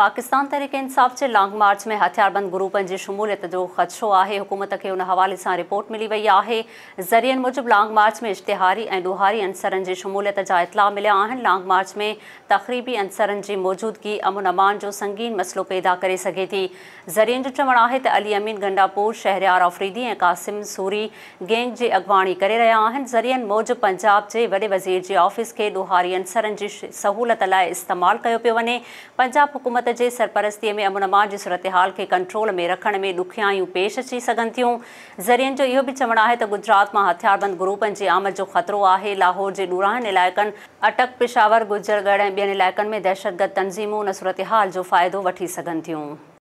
पाकिस्तान तहरीक इंसाफ़ के लॉन्ग मार्च में हथियारबंद ग्रुपन की शमूलियत जो ख़दशो है हुकूमत के उन हवाले से रिपोर्ट मिली वही है ज़रियनि मूजिबि लॉन्ग मार्च में इश्तिहारी ए ॾोहारी अंसर की शमूलियत जा इतला मिलिया आहिनि लॉन्ग मार्च में तक़रीबी अंसर की मौजूदगी अमन अमान जो संगीन मसलो पैदा करे सघे थी ज़रियनि जो चवणु आहे अली अमीन गंडापुर शहरयार आफरीदी ऐं कासिम सूरी गैंग जी अॻवाणी करे रहिया आहिनि ज़रियनि पंजाब के वे वज़ीर के ऑफ़िस के ॾोहारी अंसर की सहूलियत लाइ इस्तेमालु कयो पियो पंजाब हुकूमत जे सरपरस्तीअ में अमूनामा जी सूरत हाल खे कंट्रोल में रखण में ॾुखियायूं पेश अची सघनि थियूं ज़रियनि जो इहो बि चवणु आहे त गुजरात मां हथियारबंद बंदि ग्रुपनि जे आमद जो ख़तरो आहे लाहौर जे ॾूरहान इलाइक़नि अटक पिशावर गुजरगढ़ ऐं ॿियनि इलाइक़नि में दहशतगर्द तनज़ीमूं उन सूरत हाल जो फ़ाइदो वठी सघनि थियूं